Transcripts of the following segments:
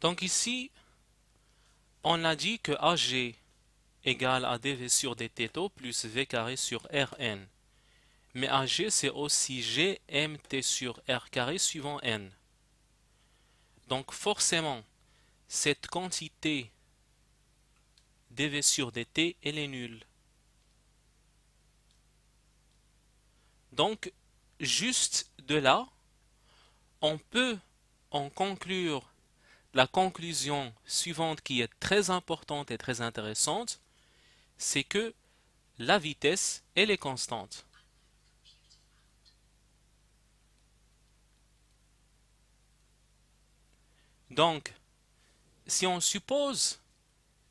Donc ici, on a dit que AG égale à dV sur dt plus V carré sur Rn. Mais AG, c'est aussi gmt sur R carré suivant N. Donc forcément, cette quantité dV sur dt, elle est nulle. Donc, juste de là, on peut en conclure la conclusion suivante qui est très importante et très intéressante, c'est que la vitesse, elle est constante. Donc, si on suppose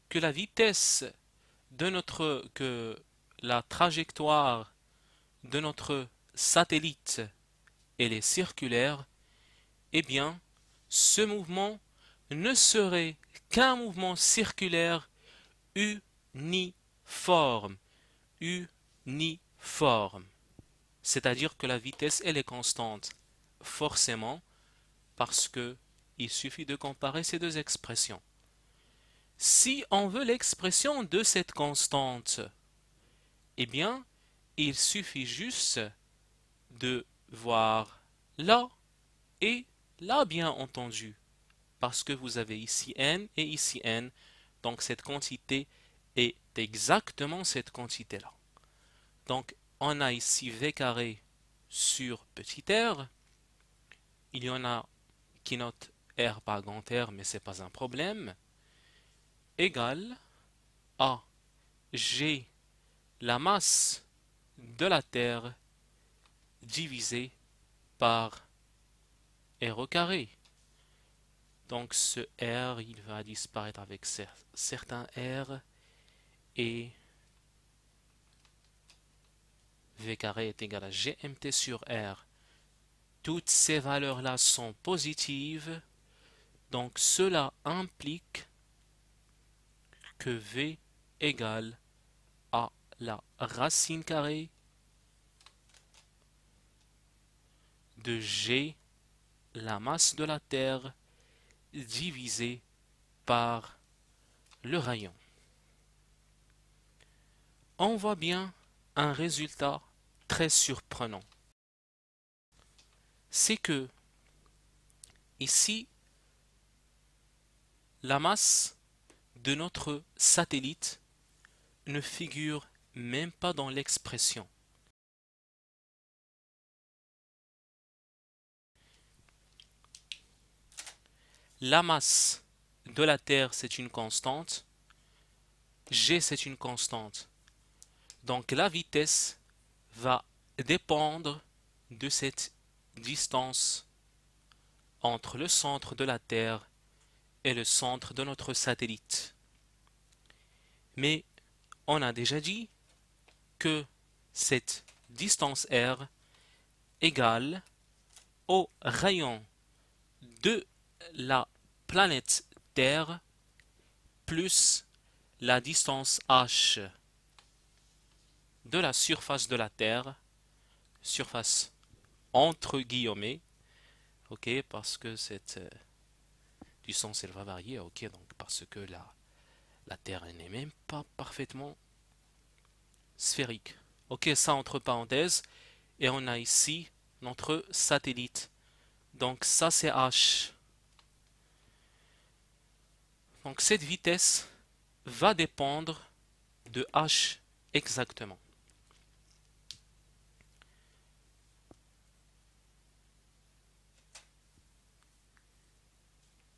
que la vitesse de notre, que la trajectoire de notre satellite, elle est circulaire, eh bien, ce mouvement ne serait qu'un mouvement circulaire uniforme. Uniforme. C'est-à-dire que la vitesse, elle est constante. Forcément, parce que il suffit de comparer ces deux expressions. Si on veut l'expression de cette constante, eh bien, il suffit juste de voir là et là, bien entendu parce que vous avez ici n et ici n. Donc cette quantité est exactement cette quantité-là. Donc on a ici v carré sur petit r. Il y en a qui notent r par grand R, mais ce n'est pas un problème. Égale à g, la masse de la Terre, divisée par r au carré. Donc ce R, il va disparaître avec certains R et V carré est égal à GMT sur R. Toutes ces valeurs-là sont positives, donc cela implique que V égal à la racine carrée de G, la masse de la Terre, divisé par le rayon. On voit bien un résultat très surprenant. C'est que ici, la masse de notre satellite ne figure même pas dans l'expression. la masse de la Terre, c'est une constante. G, c'est une constante. Donc la vitesse va dépendre de cette distance entre le centre de la Terre et le centre de notre satellite. Mais on a déjà dit que cette distance R égale au rayon de la planète Terre plus la distance h de la surface de la Terre, surface entre guillemets, ok, parce que cette euh, distance elle va varier, ok, donc parce que la, la Terre n'est même pas parfaitement sphérique. Ok, ça entre parenthèses, et on a ici notre satellite. Donc ça c'est H. Donc cette vitesse va dépendre de h exactement.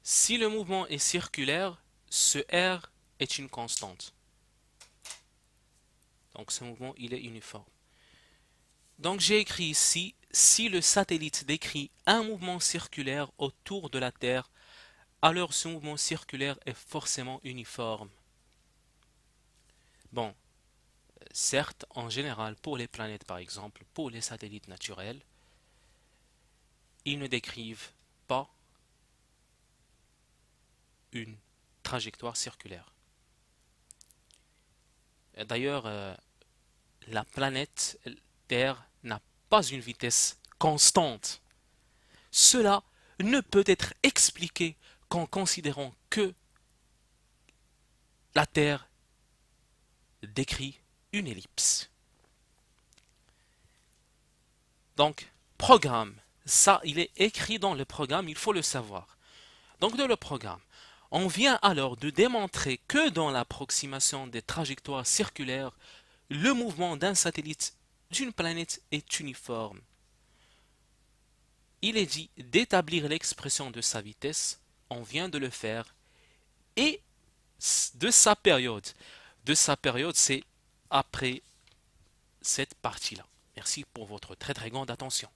Si le mouvement est circulaire, ce R est une constante. Donc ce mouvement, il est uniforme. Donc j'ai écrit ici, si le satellite décrit un mouvement circulaire autour de la Terre alors ce mouvement circulaire est forcément uniforme. Bon, certes, en général, pour les planètes par exemple, pour les satellites naturels, ils ne décrivent pas une trajectoire circulaire. D'ailleurs, euh, la planète Terre n'a pas une vitesse constante. Cela ne peut être expliqué qu'en considérant que la Terre décrit une ellipse. Donc, programme, ça, il est écrit dans le programme, il faut le savoir. Donc, dans le programme, on vient alors de démontrer que dans l'approximation des trajectoires circulaires, le mouvement d'un satellite d'une planète est uniforme. Il est dit d'établir l'expression de sa vitesse on vient de le faire, et de sa période. De sa période, c'est après cette partie-là. Merci pour votre très très grande attention.